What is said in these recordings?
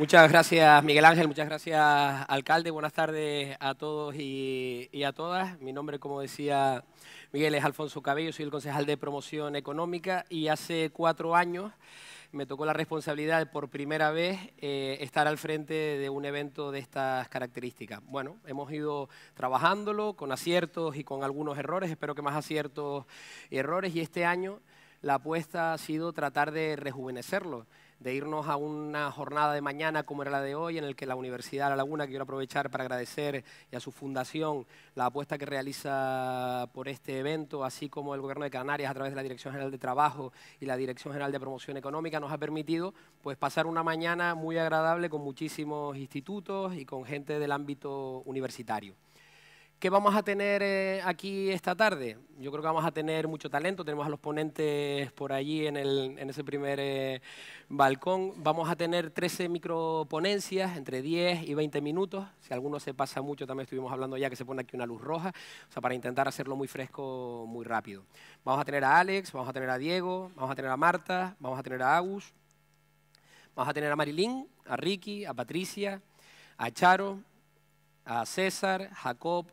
Muchas gracias, Miguel Ángel. Muchas gracias, alcalde. Buenas tardes a todos y, a todas. Mi nombre, como decía Miguel, es Alfonso Cabello. Soy el concejal de promoción económica y hace cuatro años me tocó la responsabilidad de por primera vez eh, estar al frente de un evento de estas características. Bueno, hemos ido trabajándolo con aciertos y con algunos errores. Espero que más aciertos y errores. Y este año la apuesta ha sido tratar de rejuvenecerlo de irnos a una jornada de mañana como era la de hoy, en el que la Universidad de La Laguna, quiero aprovechar para agradecer y a su fundación la apuesta que realiza por este evento, así como el Gobierno de Canarias a través de la Dirección General de Trabajo y la Dirección General de Promoción Económica, nos ha permitido pues, pasar una mañana muy agradable con muchísimos institutos y con gente del ámbito universitario. ¿Qué vamos a tener eh, aquí esta tarde? Yo creo que vamos a tener mucho talento, tenemos a los ponentes por allí en, ese primer eh, balcón. Vamos a tener 13 microponencias, entre 10 y 20 minutos. Si alguno se pasa mucho, también estuvimos hablando ya que se pone aquí una luz roja, o sea, para intentar hacerlo muy fresco, muy rápido. Vamos a tener a Alex, vamos a tener a Diego, vamos a tener a Marta, vamos a tener a Agus, vamos a tener a Marilyn, a Ricky, a Patricia, a Charo, a César, Jacob,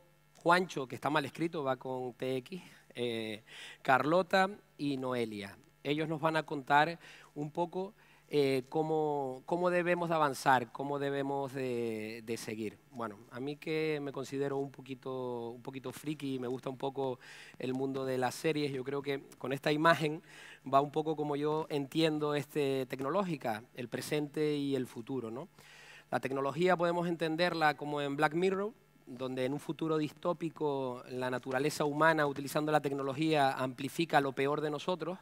Juancho, que está mal escrito, va con TX, eh, Carlota y Noelia. Ellos nos van a contar un poco eh, cómo, debemos avanzar, cómo debemos de, seguir. Bueno, a mí que me considero un poquito, un poquito friki, me gusta un poco el mundo de las series, yo creo que con esta imagen va un poco como yo entiendo este tecnológica, el presente y el futuro. ¿no? La tecnología podemos entenderla como en Black Mirror, donde en un futuro distópico la naturaleza humana, utilizando la tecnología, amplifica lo peor de nosotros,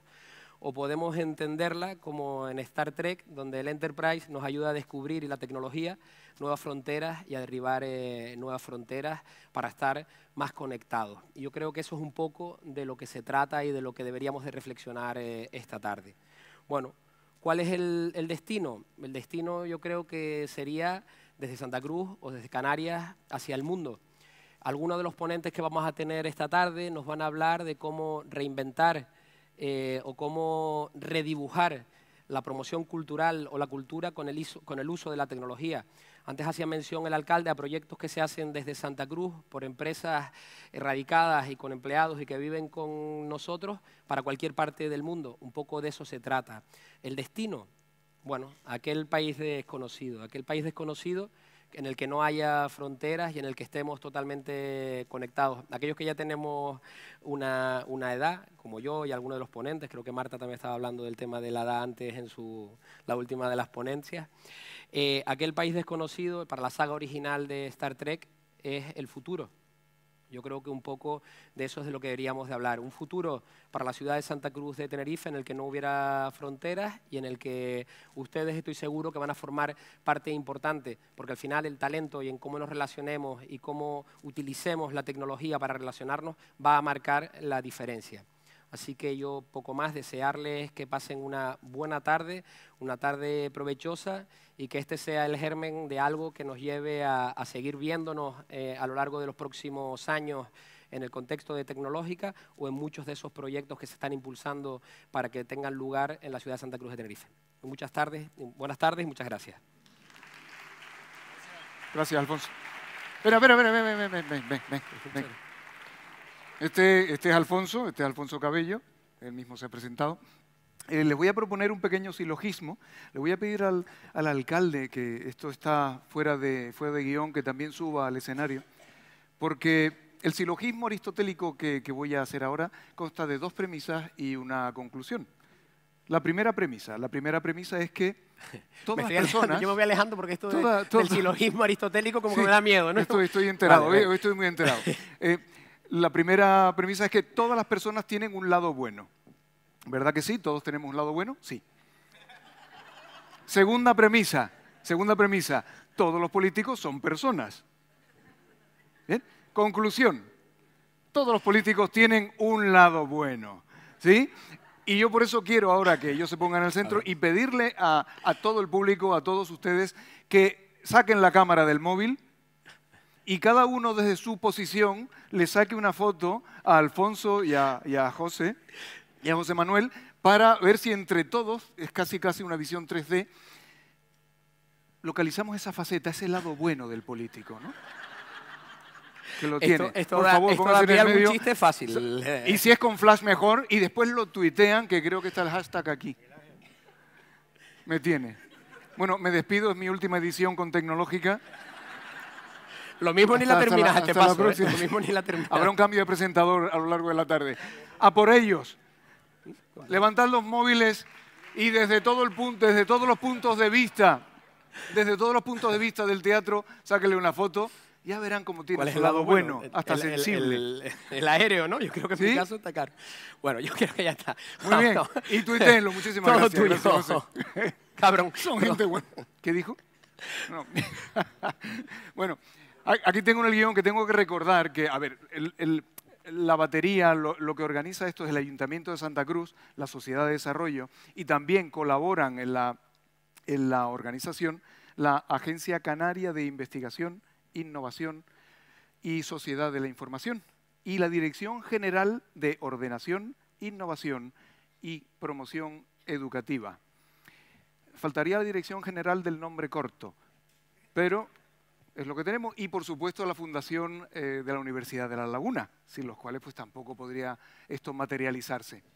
o podemos entenderla como en Star Trek, donde el Enterprise nos ayuda a descubrir y la tecnología nuevas fronteras y a derribar eh, nuevas fronteras para estar más conectados. yo creo que eso es un poco de lo que se trata y de lo que deberíamos de reflexionar eh, esta tarde. Bueno, ¿cuál es el destino? El destino yo creo que sería desde Santa Cruz o desde Canarias hacia el mundo. Algunos de los ponentes que vamos a tener esta tarde nos van a hablar de cómo reinventar eh, o cómo redibujar la promoción cultural o la cultura con el, con el uso de la tecnología. Antes hacía mención el alcalde a proyectos que se hacen desde Santa Cruz por empresas erradicadas y con empleados y que viven con nosotros para cualquier parte del mundo. Un poco de eso se trata. El destino bueno, aquel país desconocido, aquel país desconocido en el que no haya fronteras y en el que estemos totalmente conectados. Aquellos que ya tenemos una, edad, como yo y algunos de los ponentes, creo que Marta también estaba hablando del tema de la edad antes en la última de las ponencias, eh, aquel país desconocido para la saga original de Star Trek es el futuro. Yo creo que un poco de eso es de lo que deberíamos de hablar. Un futuro para la ciudad de Santa Cruz de Tenerife en el que no hubiera fronteras y en el que ustedes estoy seguro que van a formar parte importante, porque al final el talento y en cómo nos relacionemos y cómo utilicemos la tecnología para relacionarnos va a marcar la diferencia. Así que yo poco más desearles que pasen una buena tarde, una tarde provechosa y que este sea el germen de algo que nos lleve a, seguir viéndonos eh, a lo largo de los próximos años en el contexto de tecnológica o en muchos de esos proyectos que se están impulsando para que tengan lugar en la ciudad de Santa Cruz de Tenerife. Muchas tardes, buenas tardes y muchas gracias. Gracias, Alfonso. Espera, ven, ven, ven, ven. Este, este es Alfonso, este es Alfonso Cabello, él mismo se ha presentado. Eh, les voy a proponer un pequeño silogismo. Le voy a pedir al, alcalde, que esto está fuera de, fuera de, guión, que también suba al escenario, porque el silogismo aristotélico que, voy a hacer ahora consta de dos premisas y una conclusión. La primera premisa, la primera premisa es que todas las personas... Yo me voy alejando porque esto silogismo aristotélico como que me da miedo, ¿no? Estoy, estoy enterado, estoy muy enterado. Eh, la primera premisa es que todas las personas tienen un lado bueno. ¿Verdad que sí? ¿Todos tenemos un lado bueno? Sí. Segunda premisa, segunda premisa, todos los políticos son personas. Conclusión, todos los políticos tienen un lado bueno. ¿Sí? Y yo por eso quiero ahora que ellos se pongan al centro y pedirle a todo el público, a todos ustedes, que saquen la cámara del móvil y cada uno desde su posición le saque una foto a Alfonso y a, José y a José Manuel para ver si entre todos, es casi casi una visión 3D, localizamos esa faceta, ese lado bueno del político, ¿no? Que lo tiene. Esto, Por chiste fácil. Y si es con flash mejor, y después lo tuitean, que creo que está el hashtag aquí. Me tiene. Bueno, me despido, es mi última edición con Tecnológica. Lo mismo ni la terminaste, Habrá un cambio de presentador a lo largo de la tarde. A por ellos. Levantad los móviles y desde todo el punto, desde todos los puntos de vista, desde todos los puntos de vista del teatro, sáquenle una foto. Ya verán cómo tiene el lado bueno, hasta el, sensible. El, aéreo, ¿no? Yo creo que en ¿Sí? mi caso está caro. Bueno, yo creo que ya está. Muy bien. Y tuítenlo, muchísimas gracias. gracias Cabrón. Son gente buena. ¿Qué dijo? bueno, Aquí tengo el guión que tengo que recordar que, a ver, la batería, lo, que organiza esto es el Ayuntamiento de Santa Cruz, la Sociedad de Desarrollo, y también colaboran en la, en la organización la Agencia Canaria de Investigación, Innovación y Sociedad de la Información y la Dirección General de Ordenación, Innovación y Promoción Educativa. Faltaría la Dirección General del nombre corto, pero es lo que tenemos, y por supuesto la fundación eh, de la Universidad de La Laguna, sin los cuales pues tampoco podría esto materializarse.